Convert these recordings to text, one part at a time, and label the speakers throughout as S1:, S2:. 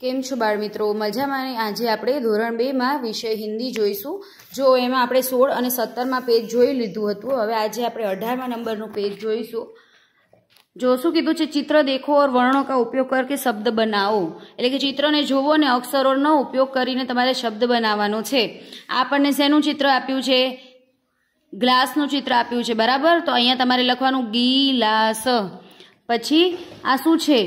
S1: કેમ છો બાળ મિત્રો મજામાં આજે આપણે ધોરણ બેમાં વિષય હિન્દી જોઈશું જો એમાં આપણે સોળ અને સત્તરમાં પેજ જોઈ લીધું હતું હવે આજે આપણે અઢારમાં નંબરનું પેજ જોઈશું જો શું કીધું છે ચિત્ર દેખો ઓર વર્ણો કા ઉપયોગ કરકે શબ્દ બનાવો એટલે કે ચિત્રને જોવો અને અક્ષરોનો ઉપયોગ કરીને તમારે શબ્દ બનાવવાનો છે આપણને શેનું ચિત્ર આપ્યું છે ગ્લાસનું ચિત્ર આપ્યું છે બરાબર તો અહીંયા તમારે લખવાનું ગીલાસ પછી આ શું છે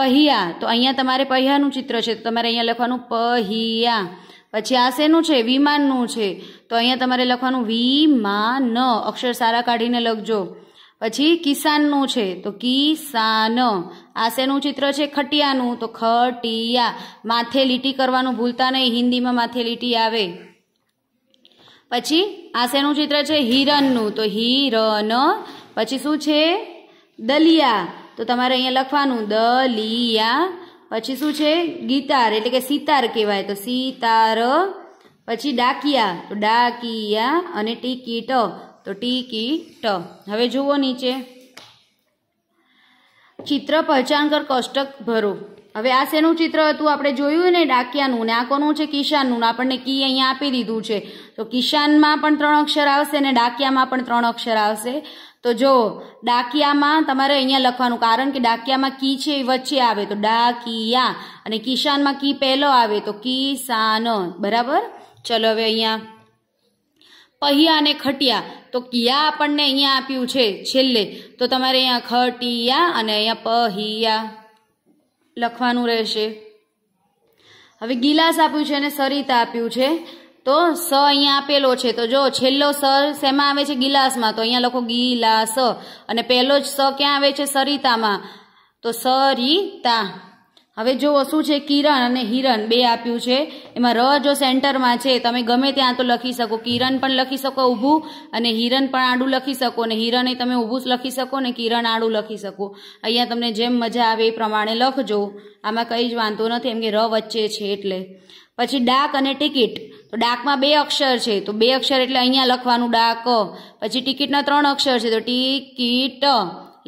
S1: પહિયા તો અહીંયા તમારે પહિયાનું ચિત્ર છે તમારે અહીંયા લખવાનું પહિયા પછી આ શેનું છે વિમાનનું છે તો અહીંયા તમારે લખવાનું વિમાન અક્ષર સારા કાઢીને લખજો પછી કિસાનનું છે તો કિસાન આ શેનું ચિત્ર છે ખટિયાનું તો ખટિયા માથે લીટી કરવાનું ભૂલતા નહીં હિન્દીમાં માથે લીટી આવે પછી આ શેનું ચિત્ર છે હિરણનું તો હિરણ પછી શું છે દલિયા તો તમારે અહીંયા લખવાનું દ લીયા પછી શું છે ગીતાર એટલે કે સિતાર કહેવાય તો સિતાર પછી ડાકિયા તો ડાકિયા અને ટિકિટ તો ટીકી ટ હવે જુઓ નીચે ચિત્ર પહેચાન કર કોષ્ટક ભરો હવે આ શેનું ચિત્ર હતું આપણે જોયું ને ડાકિયાનું ને આ કોનું છે કિશાનનું આપણને કી અહીંયા આપી દીધું છે તો કિશાનમાં પણ ત્રણ અક્ષર આવશે ને ડાકિયામાં પણ ત્રણ અક્ષર આવશે તો જો ડાકિયામાં તમારે અહીંયા લખવાનું કારણ કે ડાકિયામાં કી છે એ વચ્ચે આવે તો ડાકિયા અને કિશાનમાં કી પહેલો આવે તો કિસાન બરાબર ચલો હવે અહીંયા પહિયા અને ખટિયા તો કિયા આપણને અહીંયા આપ્યું છે છેલ્લે તો તમારે અહીંયા ખટિયા અને અહીંયા પહિયા લખવાનું રહેશે હવે ગિલાસ આપ્યું છે અને સરિતા આપ્યું છે તો સ અહીંયા આપેલો છે તો જો છેલ્લો સ શેમાં આવે છે ગિલાસમાં તો અહીંયા લખો ગિલાસ અને પહેલો જ સ ક્યાં આવે છે સરિતામાં તો સરિતા હવે જુઓ શું છે કિરણ અને હિરણ બે આપ્યું છે એમાં ર જો સેન્ટરમાં છે તમે ગમે ત્યાં તો લખી શકો કિરણ પણ લખી શકો ઊભું અને હિરણ પણ આડું લખી શકો ને હિરણે તમે ઊભું જ લખી શકો ને કિરણ આડું લખી શકો અહીંયા તમને જેમ મજા આવે એ પ્રમાણે લખજો આમાં કંઈ જ વાંધો નથી એમ કે ર વચ્ચે છે એટલે પછી ડાક અને ટિકિટ તો ડાકમાં બે અક્ષર છે તો બે અક્ષર એટલે અહીંયા લખવાનું ડાક પછી ટિકિટના ત્રણ અક્ષર છે તો ટિકિટ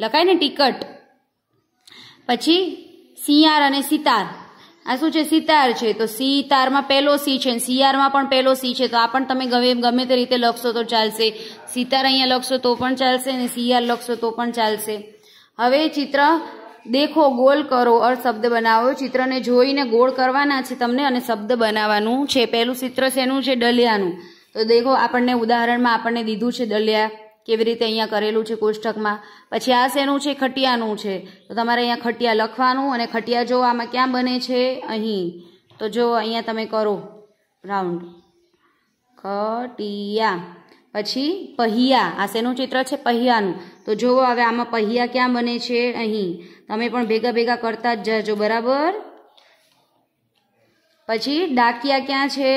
S1: લખાય ને ટિકટ પછી સિયાર અને સિતાર આ શું છે સિતાર છે તો સિતારમાં પહેલો સી છે સિયારમાં પણ પહેલો સી છે તો આ પણ તમે ગમે ગમે તે રીતે લખશો તો ચાલશે સિતાર અહીંયા લખશો તો પણ ચાલશે અને સિયાર લખશો તો પણ ચાલશે હવે ચિત્ર દેખો ગોલ કરો અર્થ શબ્દ બનાવો ચિત્રને જોઈને ગોળ કરવાના છે તમને અને શબ્દ બનાવવાનું છે પહેલું ચિત્ર શેનું છે ડલિયાનું તો દેખો આપણને ઉદાહરણમાં આપણને દીધું છે દલિયા કેવી રીતે અહીંયા કરેલું છે કોષ્ટકમાં પછી આ શેનું છે ખટિયાનું છે તો તમારે અહીંયા ખટિયા લખવાનું અને ખટિયા જો આમાં ક્યાં બને છે અહીં તો જો અહીંયા તમે કરો રાઉન્ડ ખટિયા પછી પહિયા આ શેનું ચિત્ર છે પહિયાનું તો જુઓ હવે આમાં પહિયા ક્યાં બને છે અહીં તમે પણ ભેગા ભેગા કરતા જ જજો બરાબર પછી ડાકિયા ક્યાં છે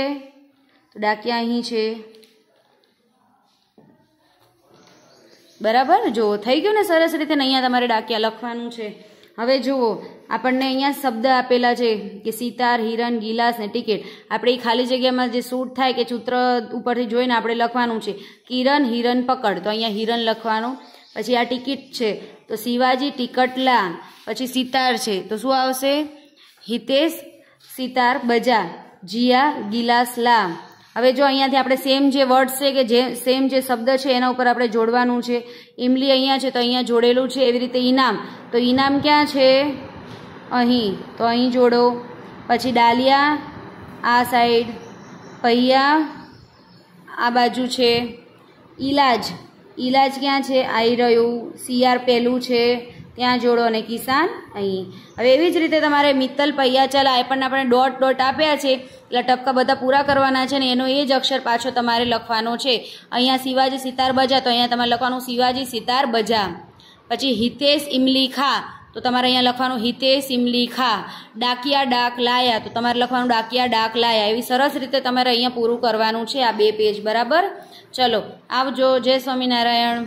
S1: ડાકિયા અહીં છે બરાબર જો થઈ ગયું ને સરસ રીતે અહીંયા તમારે ડાકિયા લખવાનું છે હવે જુઓ આપણને અહીંયા શબ્દ આપેલા છે કે સિતાર હિરણ ગિલાસ ને ટિકિટ આપણે એ ખાલી જગ્યામાં જે સૂટ થાય કે ચૂત્ર ઉપરથી જોઈને આપણે લખવાનું છે કિરણ હિરણ પકડ તો અહીંયા હિરણ લખવાનું પછી આ ટિકિટ છે તો શિવાજી ટિકટલા પછી સિતાર છે તો શું આવશે હિતેશ સિતાર બજા જીયા ગિલાસ લા હવે જો અહીંયાથી આપણે સેમ જે વર્ડ છે કે જે સેમ જે શબ્દ છે એના ઉપર આપણે જોડવાનું છે ઇમલી અહીંયા છે તો અહીંયા જોડેલું છે એવી રીતે ઇનામ તો ઇનામ ક્યાં છે અહીં તો અહીં જોડો પછી ડાલિયા આ સાઈડ પૈયા આ બાજુ છે ઈલાજ ઈલાજ ક્યાં છે આવી રહ્યું સીઆર પહેલું છે ત્યાં જોડો અને કિસાન અહીં હવે એવી જ રીતે તમારે મિત્તલ પૈયા ચલા એ પણ આપણે ડોટ ડોટ આપ્યા છે એટલે ટપકા બધા પૂરા કરવાના છે ને એનો એ જ અક્ષર પાછો તમારે લખવાનો છે અહીંયા શિવાજી સિતાર બજા તો અહીંયા તમારે લખવાનું શિવાજી સિતાર બજા પછી હિતેશ ઇમલી ખા તો તમારે અહીંયા લખવાનું હિતેશ ઇમલી ખા ડાકિયા ડાક લાયા તો તમારે લખવાનું ડાકિયા ડાક લાયા એવી સરસ રીતે તમારે અહીંયા પૂરું કરવાનું છે આ બે પેજ બરાબર ચલો આવજો જય સ્વામિનારાયણ